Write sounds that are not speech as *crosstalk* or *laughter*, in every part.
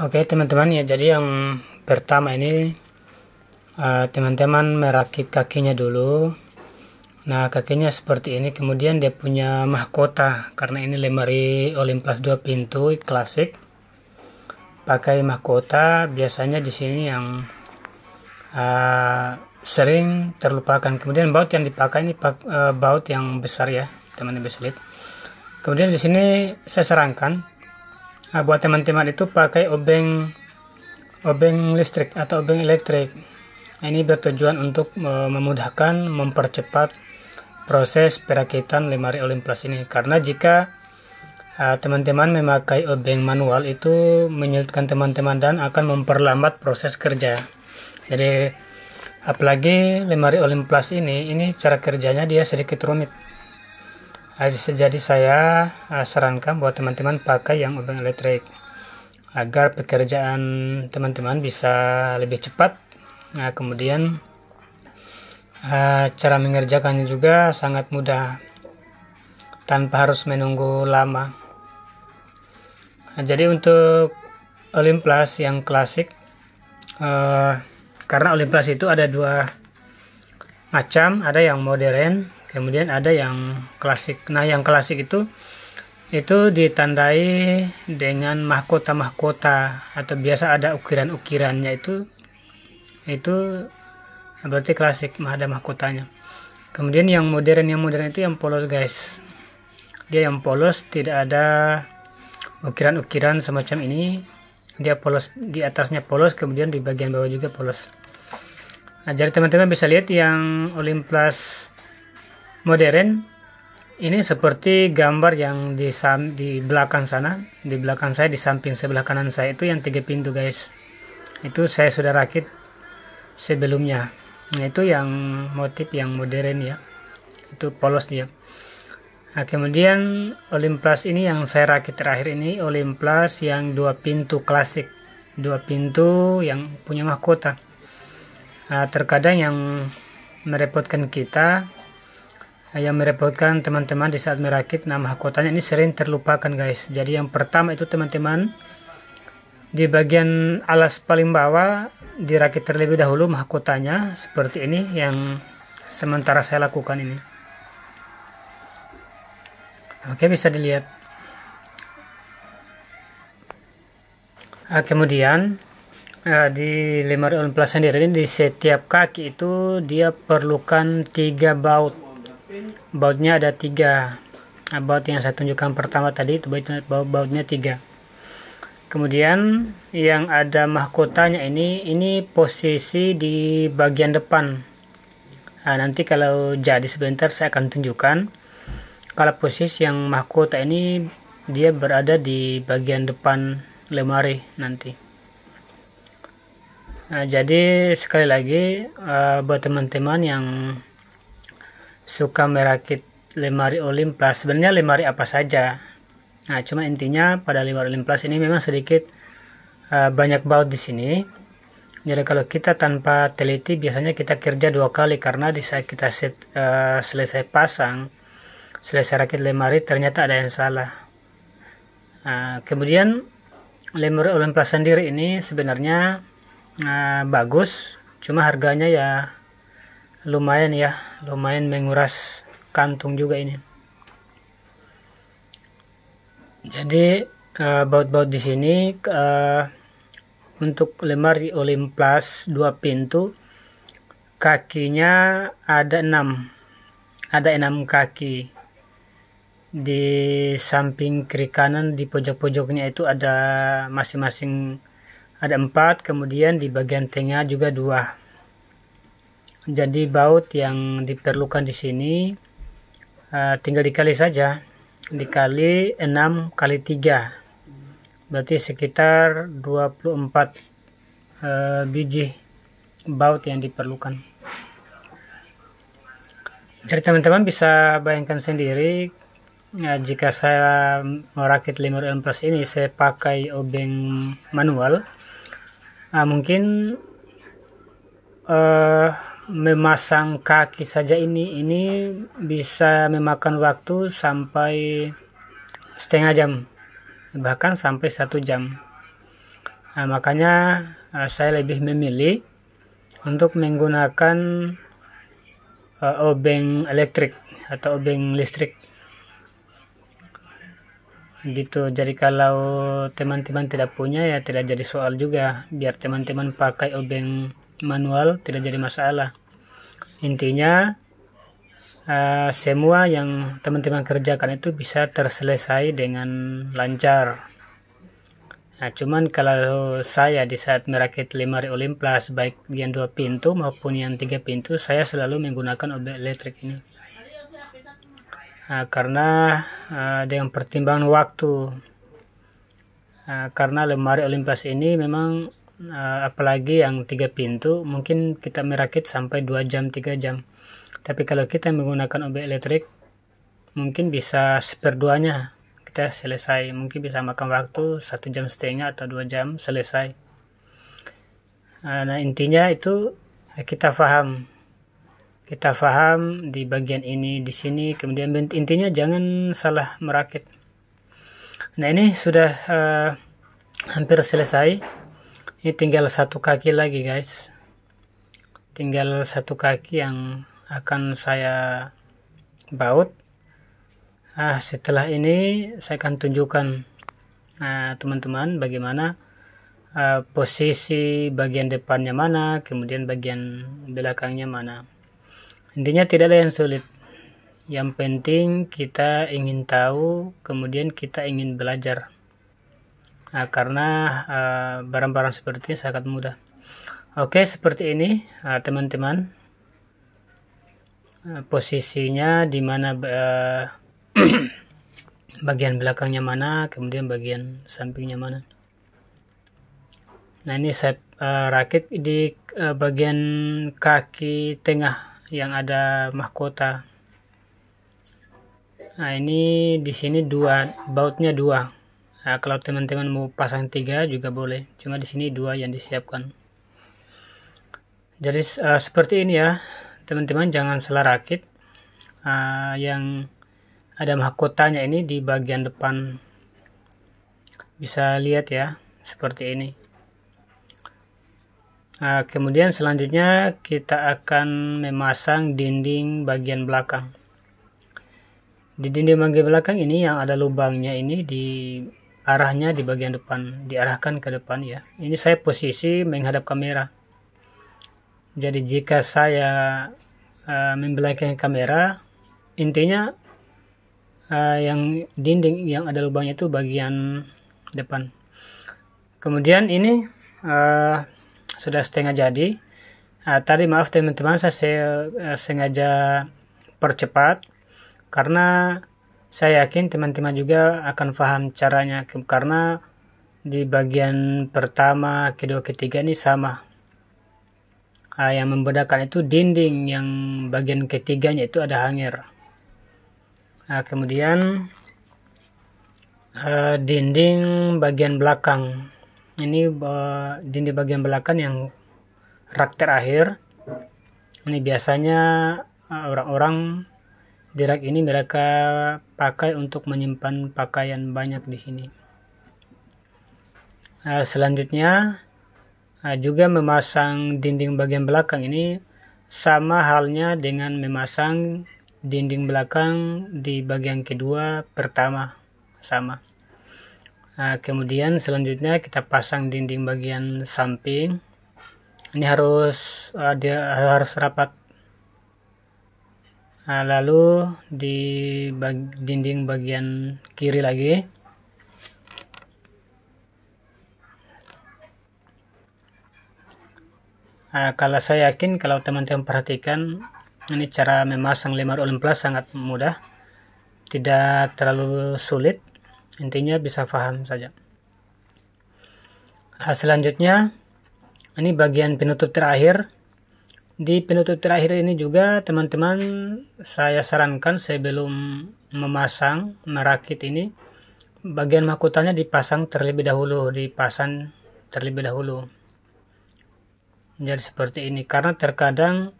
Oke teman-teman ya jadi yang pertama ini eh, teman-teman uh, merakit kakinya dulu. Nah kakinya seperti ini kemudian dia punya mahkota karena ini lemari Olympus 2 pintu klasik. Pakai mahkota biasanya di sini yang uh, sering terlupakan. Kemudian baut yang dipakai ini eh, baut yang besar ya teman-teman bisa lihat. Kemudian di sini saya serangkan. Nah, buat teman-teman itu pakai obeng obeng listrik atau obeng elektrik. Nah, ini bertujuan untuk eh, memudahkan, mempercepat proses perakitan lemari Olympus ini. Karena jika ah, teman-teman uh, memakai obeng manual itu menyulitkan teman-teman dan akan memperlambat proses kerja. Jadi apalagi lemari Olympus ini, ini cara kerjanya dia sedikit rumit jadi saya eh, sarankan buat teman-teman pakai yang obeng elektrik agar pekerjaan teman-teman bisa lebih cepat nah kemudian eh, cara mengerjakannya juga sangat mudah tanpa harus menunggu lama nah, jadi untuk Olympus yang klasik eh, karena Olympus itu ada dua macam ada yang modern kemudian ada yang klasik nah yang klasik itu itu ditandai dengan mahkota-mahkota atau biasa ada ukiran-ukirannya itu itu berarti klasik ada mahkotanya kemudian yang modern yang modern itu yang polos guys dia yang polos tidak ada ukiran-ukiran semacam ini dia polos di atasnya polos kemudian di bagian bawah juga polos nah jadi teman-teman bisa lihat yang Olympus modern ini seperti gambar yang di, di belakang sana di belakang saya di samping sebelah kanan saya itu yang tiga pintu guys itu saya sudah rakit sebelumnya nah, itu yang motif yang modern ya itu polos dia ya. nah, kemudian Olympus ini yang saya rakit terakhir ini Olympus yang dua pintu klasik dua pintu yang punya mahkota nah, terkadang yang merepotkan kita yang merepotkan teman-teman di saat merakit nama mahkotanya ini sering terlupakan guys jadi yang pertama itu teman-teman di bagian alas paling bawah dirakit terlebih dahulu mahkotanya seperti ini yang sementara saya lakukan ini oke bisa dilihat nah, kemudian ah, di lemari on plus sendiri di setiap kaki itu dia perlukan tiga baut bautnya ada tiga nah, baut yang saya tunjukkan pertama tadi itu baut, bautnya tiga kemudian yang ada mahkotanya ini ini posisi di bagian depan nah, nanti kalau jadi sebentar saya akan tunjukkan kalau posisi yang mahkota ini dia berada di bagian depan lemari nanti nah, jadi sekali lagi uh, buat teman-teman yang suka merakit lemari olim plus sebenarnya lemari apa saja nah cuma intinya pada lemari olim plus ini memang sedikit uh, banyak baut di sini jadi kalau kita tanpa teliti biasanya kita kerja dua kali karena di saat kita set, uh, selesai pasang, selesai rakit lemari ternyata ada yang salah. Uh, kemudian lemari olim plus sendiri ini sebenarnya uh, bagus, cuma harganya ya lumayan ya lumayan menguras kantung juga ini jadi eh, baut-baut uh, di sini uh, untuk lemari Olympus dua pintu kakinya ada enam ada enam kaki di samping kiri kanan di pojok-pojoknya itu ada masing-masing ada empat kemudian di bagian tengah juga dua jadi baut yang diperlukan di sini uh, tinggal dikali saja dikali 6 kali 3 berarti sekitar 24 uh, eh, biji baut yang diperlukan Jadi teman-teman bisa bayangkan sendiri ya, jika saya merakit limur empress ini saya pakai obeng manual nah, mungkin uh, memasang kaki saja ini ini bisa memakan waktu sampai setengah jam bahkan sampai satu jam nah, makanya ah, saya lebih memilih untuk menggunakan uh, obeng elektrik atau obeng listrik gitu jadi kalau teman-teman tidak punya ya tidak jadi soal juga biar teman-teman pakai obeng manual tidak jadi masalah Intinya uh, semua yang teman-teman kerjakan itu bisa terselesai dengan lancar. Nah, cuman kalau saya di saat merakit lemari Olympus baik yang dua pintu maupun yang tiga pintu saya selalu menggunakan obat elektrik ini nah, karena uh, dengan pertimbangan waktu Uh, karena lemari Olympus ini memang Eh, apalagi yang tiga pintu mungkin kita merakit sampai 2 jam 3 jam tapi kalau kita menggunakan obeng elektrik mungkin bisa seperduanya kita selesai mungkin bisa makan waktu satu jam setengah atau dua jam selesai eh, nah intinya itu kita paham kita paham di bagian ini di sini kemudian intinya jangan salah merakit nah ini sudah uh, hampir selesai ini tinggal satu kaki lagi guys tinggal satu kaki yang akan saya baut ah setelah ini saya akan tunjukkan ah, teman-teman nah, bagaimana uh, posisi bagian depannya mana kemudian bagian belakangnya mana intinya tidak ada yang sulit yang penting kita ingin tahu kemudian kita ingin belajar nah, karena ah, barang-barang uh, seperti ini sangat mudah oke seperti ini ah, teman-teman uh, uh, posisinya di mana uh, *clears throat* bagian belakangnya mana kemudian bagian sampingnya mana nah ini saya uh, rakit di uh, bagian kaki tengah yang ada mahkota nah ini di sini dua bautnya dua Nah, kalau teman-teman mau pasang tiga juga boleh, cuma di sini dua yang disiapkan. Jadi uh, seperti ini ya, teman-teman jangan salah rakit. Uh, yang ada mahkotanya ini di bagian depan bisa lihat ya, seperti ini. Nah, kemudian selanjutnya kita akan memasang dinding bagian belakang. Di dinding bagian belakang ini yang ada lubangnya ini di arahnya di bagian depan diarahkan ke depan ya ini saya posisi menghadap kamera jadi jika saya uh, eh, membelakangi kamera intinya uh, yang dinding yang ada lubangnya itu bagian depan kemudian ini uh, sudah setengah jadi uh, tadi maaf teman-teman saya uh, sengaja percepat karena saya yakin teman-teman juga akan paham caranya karena di bagian pertama, kedua, ketiga ini sama. Uh, yang membedakan itu dinding yang bagian ketiganya itu ada hangir. Nah, kemudian ah, dinding bagian belakang. Ini uh, dinding bagian belakang yang rak terakhir. Ini biasanya orang-orang uh, di rak ini mereka pakai untuk menyimpan pakaian banyak di sini. Uh, selanjutnya uh, juga memasang dinding bagian belakang ini sama halnya dengan memasang dinding belakang di bagian kedua pertama sama. Nah, kemudian selanjutnya kita pasang dinding bagian samping. Ini harus uh, dia harus rapat nah, lalu di bag, dinding bagian kiri lagi nah, kalau saya yakin kalau teman-teman perhatikan ini cara memasang lemar olimplas sangat mudah tidak terlalu sulit intinya bisa paham saja nah, selanjutnya ini bagian penutup terakhir di penutup terakhir ini juga teman-teman saya sarankan sebelum memasang merakit ini bagian mahkotanya dipasang terlebih dahulu, dipasang terlebih dahulu. Jadi seperti ini karena terkadang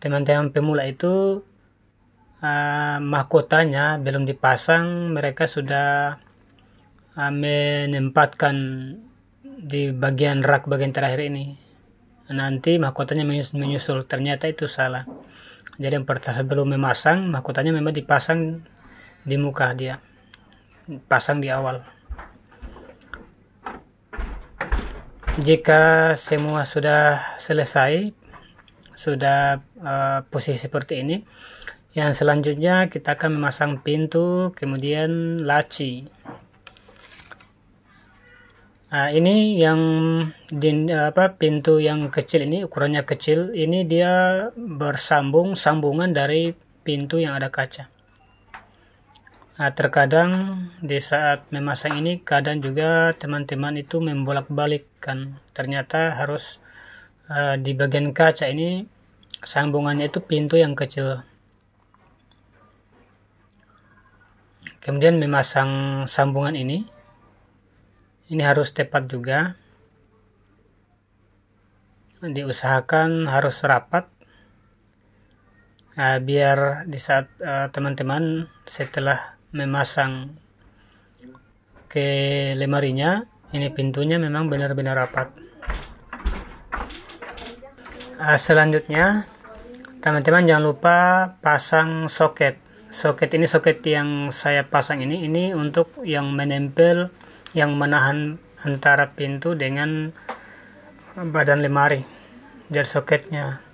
teman-teman pemula itu uh, mahkotanya belum dipasang, mereka sudah uh, menempatkan di bagian rak bagian terakhir ini nanti mahkotanya menyusul ternyata itu salah jadi yang pertama sebelum memasang mahkotanya memang dipasang di muka dia pasang di awal jika semua sudah selesai sudah uh, posisi seperti ini yang selanjutnya kita akan memasang pintu kemudian laci Nah, ini yang din, apa pintu yang kecil ini ukurannya kecil, ini dia bersambung sambungan dari pintu yang ada kaca. Nah, terkadang di saat memasang ini kadang juga teman-teman itu membolak-balikkan. Ternyata harus uh, di bagian kaca ini sambungannya itu pintu yang kecil. Kemudian memasang sambungan ini ini harus tepat juga diusahakan harus rapat nah, biar di saat eh, teman-teman uh, setelah memasang ke lemarinya ini pintunya memang benar-benar rapat uh, selanjutnya teman-teman jangan lupa pasang soket soket ini soket yang saya pasang ini ini untuk yang menempel yang menahan antara pintu dengan badan lemari jar soketnya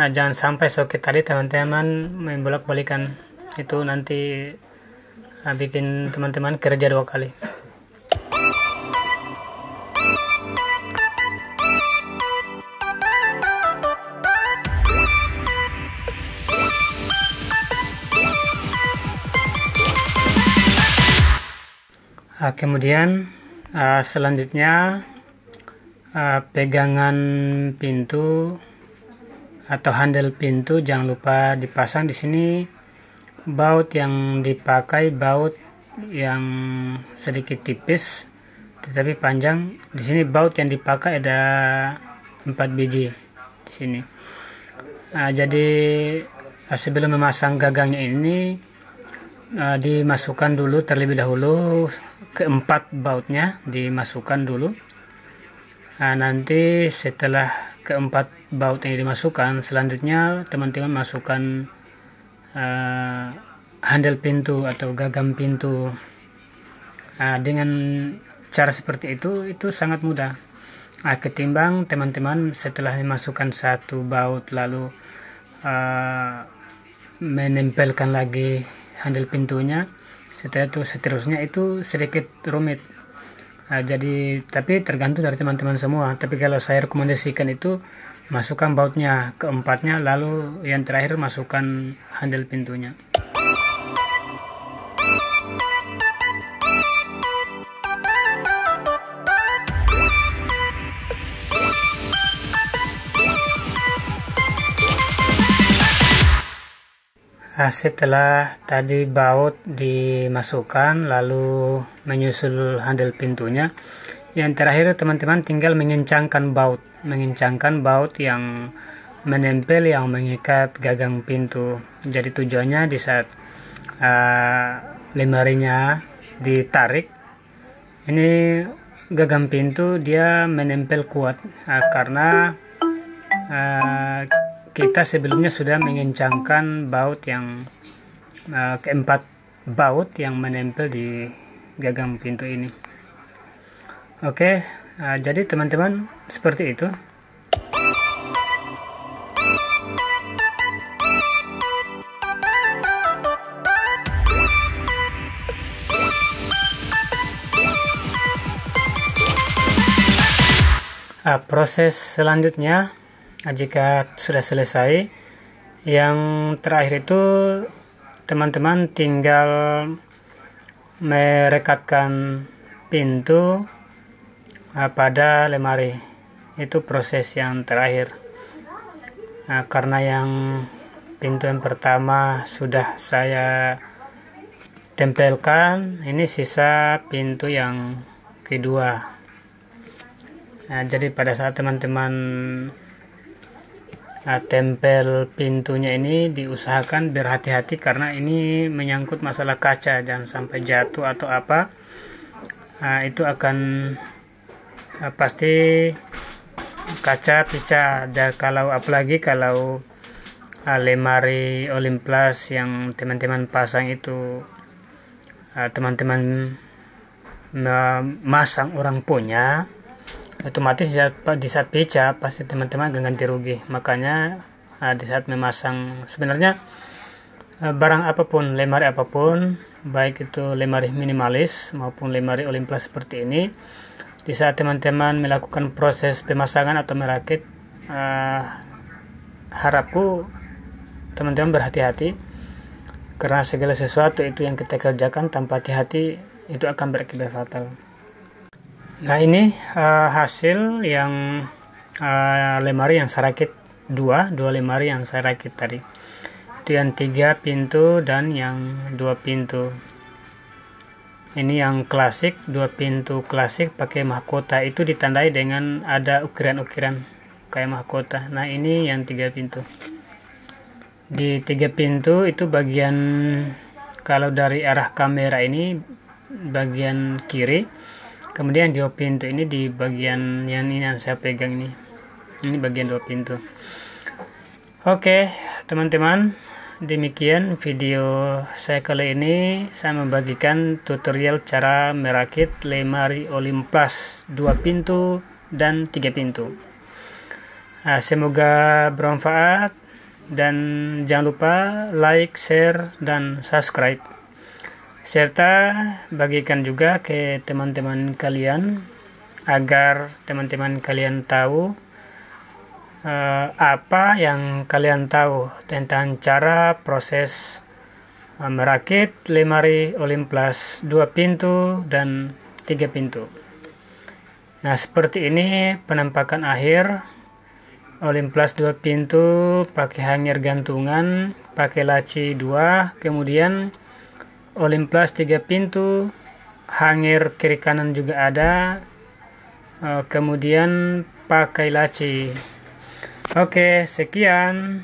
nah, jangan sampai soket tadi teman-teman membolak balikan itu nanti ah, bikin teman-teman kerja dua kali Uh, kemudian uh, selanjutnya uh, pegangan pintu atau handle pintu jangan lupa dipasang di sini baut yang dipakai baut yang sedikit tipis tetapi panjang di sini baut yang dipakai ada 4 biji di sini nah, jadi sebelum memasang gagangnya ini dimasukkan dulu terlebih dahulu keempat bautnya dimasukkan dulu nah, nanti setelah keempat baut ini dimasukkan selanjutnya teman-teman masukkan uh, handle pintu atau gagam pintu nah, dengan cara seperti itu itu sangat mudah nah, ketimbang teman-teman setelah dimasukkan satu baut lalu uh, menempelkan lagi handle pintunya setelah itu seterusnya itu sedikit rumit nah, jadi tapi tergantung dari teman-teman semua tapi kalau saya rekomendasikan itu masukkan bautnya keempatnya lalu yang terakhir masukkan handle pintunya setelah tadi baut dimasukkan lalu menyusul handle pintunya yang terakhir teman-teman tinggal mengencangkan baut mengencangkan baut yang menempel yang mengikat gagang pintu jadi tujuannya di saat uh, lemarinya ditarik ini gagang pintu dia menempel kuat uh, karena uh, kita sebelumnya sudah mengencangkan baut yang uh, keempat baut yang menempel di gagang pintu ini. Oke, uh, jadi teman-teman seperti itu. Uh, proses selanjutnya Nah, jika sudah selesai, yang terakhir itu teman-teman tinggal merekatkan pintu ah, pada lemari. Itu proses yang terakhir. Nah, karena yang pintu yang pertama sudah saya tempelkan, ini sisa pintu yang kedua. Nah, jadi pada saat teman-teman Ah, tempel pintunya ini diusahakan berhati-hati karena ini menyangkut masalah kaca jangan sampai jatuh atau apa nah, itu akan nah, pasti kaca pecah kalau apalagi kalau uh, lemari Olympus yang teman-teman pasang itu ah, teman-teman uh, -teman masang orang punya otomatis di saat beca pasti teman-teman akan ganti rugi makanya eh, di saat memasang sebenarnya eh, barang apapun lemari apapun baik itu lemari minimalis maupun lemari olimpia seperti ini di saat teman-teman melakukan proses pemasangan atau merakit uh, harapku teman-teman berhati-hati karena segala sesuatu itu yang kita kerjakan tanpa hati-hati itu akan berakibat fatal. Nah ini uh, hasil yang uh, lemari yang saya rakit dua, dua lemari yang saya rakit tadi. Itu yang tiga pintu dan yang dua pintu. Ini yang klasik, dua pintu klasik pakai mahkota itu ditandai dengan ada ukiran-ukiran kayak mahkota. Nah ini yang tiga pintu. Di tiga pintu itu bagian kalau dari arah kamera ini bagian kiri kemudian dua pintu ini di bagian yang ini yang saya pegang ini ini bagian dua pintu oke teman-teman demikian video saya kali ini saya membagikan tutorial cara merakit lemari olimpas dua pintu dan tiga pintu nah, semoga bermanfaat dan jangan lupa like, share, dan subscribe serta bagikan juga ke teman-teman kalian agar teman-teman kalian tahu uh, apa yang kalian tahu tentang cara proses eh, merakit lemari olimplas dua pintu dan tiga pintu. Nah, seperti ini penampakan akhir olimplas dua pintu pakai hanger gantungan pakai laci dua kemudian Olympus tiga pintu hanger kiri kanan juga ada eh, kemudian pakai laci oke sekian